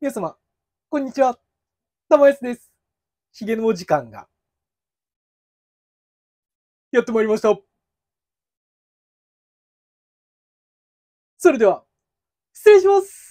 皆様、こんにちは。たまやすです。ひげのお時間が。やってまいりました。それでは、失礼します。